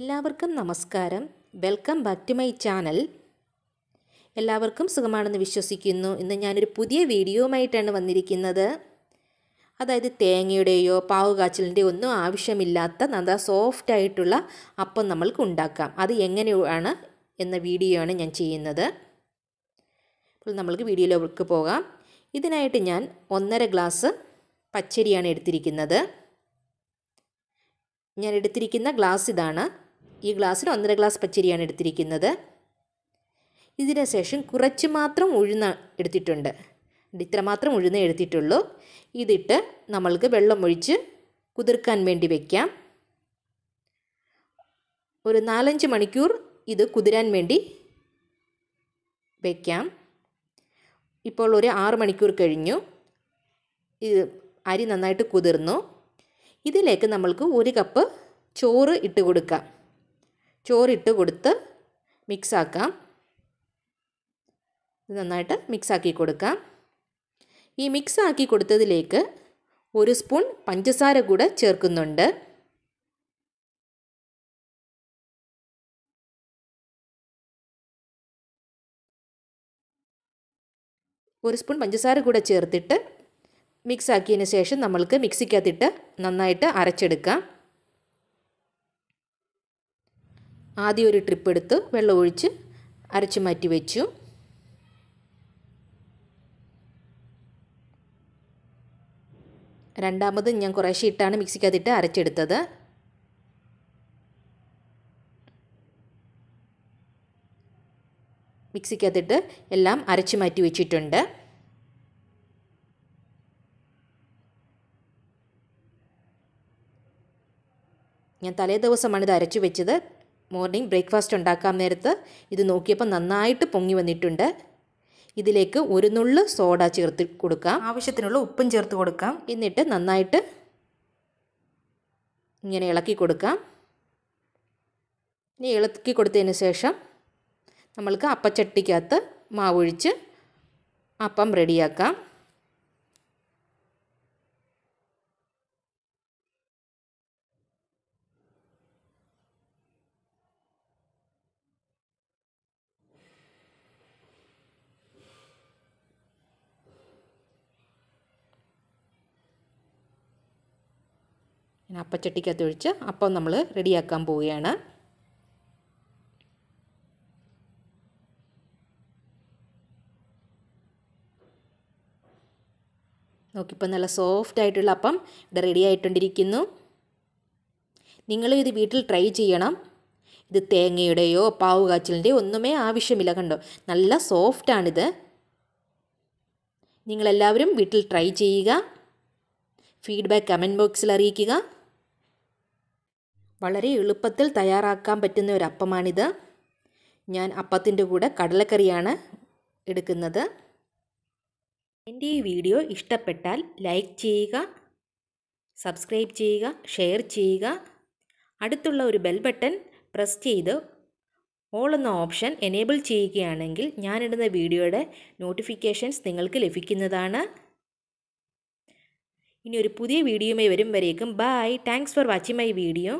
എല്ലാവർക്കും നമസ്കാരം welcome back to my channel എല്ലാവർക്കും സുഖമാണെന്ന് വിശ്വസിക്കുന്നു ഇന്ന് ഞാനൊരു പുതിയ വീഡിയോയുമായിട്ടാണ് വന്നിരിക്കുന്നത് അതായത് തേങ്ങയുടെയോ പാവ് കാച്ചിലിൻ്റെയോ ഒന്നും ആവശ്യമില്ലാത്ത നല്ല സോഫ്റ്റ് ആയിട്ടുള്ള അപ്പം നമ്മൾക്ക് ഉണ്ടാക്കാം അത് എങ്ങനെയാണ് എന്ന വീഡിയോ ആണ് ഞാൻ ചെയ്യുന്നത് അപ്പോൾ നമ്മൾക്ക് വീഡിയോയിലേക്ക് പോകാം ഇതിനായിട്ട് ഞാൻ ഒന്നര ഗ്ലാസ് പച്ചരിയാണ് എടുത്തിരിക്കുന്നത് ഞാൻ എടുത്തിരിക്കുന്ന ഗ്ലാസ് ഇതാണ് ഈ ഗ്ലാസ്സിൽ ഒന്നര ഗ്ലാസ് പച്ചരിയാണ് എടുത്തിരിക്കുന്നത് ഇതിന് ശേഷം കുറച്ച് മാത്രം ഉഴുന്ന എടുത്തിട്ടുണ്ട് ഇത്രമാത്രം ഉഴുന്ന എടുത്തിട്ടുള്ളൂ ഇതിട്ട് നമ്മൾക്ക് വെള്ളം ഒഴിച്ച് കുതിർക്കാൻ വേണ്ടി വയ്ക്കാം ഒരു നാലഞ്ച് മണിക്കൂർ ഇത് കുതിരാൻ വേണ്ടി വയ്ക്കാം ഇപ്പോൾ ഒരു ആറ് മണിക്കൂർ കഴിഞ്ഞു ഇത് അരി നന്നായിട്ട് കുതിർന്നു ഇതിലേക്ക് നമ്മൾക്ക് ഒരു കപ്പ് ചോറ് ഇട്ട് കൊടുക്കാം ചോറിട്ട് കൊടുത്ത് മിക്സാക്കാം ഇത് നന്നായിട്ട് മിക്സാക്കി കൊടുക്കാം ഈ മിക്സാക്കി കൊടുത്തതിലേക്ക് ഒരു സ്പൂൺ പഞ്ചസാര കൂടെ ചേർക്കുന്നുണ്ട് ഒരു സ്പൂൺ പഞ്ചസാര കൂടെ ചേർത്തിട്ട് മിക്സ് ശേഷം നമ്മൾക്ക് മിക്സിക്കകത്തിട്ട് നന്നായിട്ട് അരച്ചെടുക്കാം ആദ്യം ഒരു ട്രിപ്പ് എടുത്ത് വെള്ളം ഒഴിച്ച് അരച്ച് മാറ്റി വെച്ചു രണ്ടാമത് ഞാൻ കുറേശ്ശെ ഇട്ടാണ് മിക്സിക്കകത്തിട്ട് അരച്ചെടുത്തത് മിക്സിക്കകത്തിട്ട് എല്ലാം അരച്ച് മാറ്റി വെച്ചിട്ടുണ്ട് ഞാൻ തലേ ദിവസമാണ് ഇത് അരച്ചു വെച്ചത് മോർണിംഗ് ബ്രേക്ക്ഫാസ്റ്റ് ഉണ്ടാക്കാൻ നേരത്ത് ഇത് നോക്കിയപ്പോൾ നന്നായിട്ട് പൊങ്ങി വന്നിട്ടുണ്ട് ഇതിലേക്ക് ഒരു നുള്ള് സോഡ ചേർത്ത് കൊടുക്കാം ആവശ്യത്തിനുള്ള ഉപ്പും ചേർത്ത് കൊടുക്കാം എന്നിട്ട് നന്നായിട്ട് ഇങ്ങനെ ഇളക്കി കൊടുക്കാം ഇനി ഇളക്കി കൊടുത്തതിന് ശേഷം നമ്മൾക്ക് അപ്പച്ചട്ടിക്കകത്ത് മാവൊഴിച്ച് അപ്പം റെഡിയാക്കാം ഞാൻ അപ്പച്ചട്ടിക്കകത്ത് ഒഴിച്ച് അപ്പം നമ്മൾ റെഡിയാക്കാൻ പോവുകയാണ് നോക്കിപ്പോൾ നല്ല സോഫ്റ്റ് ആയിട്ടുള്ള അപ്പം ഇവിടെ റെഡി ആയിട്ടുണ്ടിരിക്കുന്നു നിങ്ങളും ഇത് വീട്ടിൽ ട്രൈ ചെയ്യണം ഇത് തേങ്ങയുടെയോ പാവ് കാച്ചിലിൻ്റെയോ ഒന്നുമേ ആവശ്യമില്ല കണ്ടോ നല്ല സോഫ്റ്റാണിത് നിങ്ങളെല്ലാവരും വീട്ടിൽ ട്രൈ ചെയ്യുക ഫീഡ്ബാക്ക് കമൻറ്റ് ബോക്സിൽ അറിയിക്കുക വളരെ എളുപ്പത്തിൽ തയ്യാറാക്കാൻ പറ്റുന്ന ഒരു അപ്പമാണിത് ഞാൻ അപ്പത്തിൻ്റെ കൂടെ കടലക്കറിയാണ് എടുക്കുന്നത് എൻ്റെ ഈ വീഡിയോ ഇഷ്ടപ്പെട്ടാൽ ലൈക്ക് ചെയ്യുക സബ്സ്ക്രൈബ് ചെയ്യുക ഷെയർ ചെയ്യുക അടുത്തുള്ള ഒരു ബെൽ ബട്ടൺ പ്രസ് ചെയ്ത് ഓൾ എന്ന ഓപ്ഷൻ എനേബിൾ ചെയ്യുകയാണെങ്കിൽ ഞാനിടുന്ന വീഡിയോയുടെ നോട്ടിഫിക്കേഷൻസ് നിങ്ങൾക്ക് ലഭിക്കുന്നതാണ് ഇനി ഒരു പുതിയ വീഡിയോയുമായി വരും വരേക്കും bye thanks for watching my video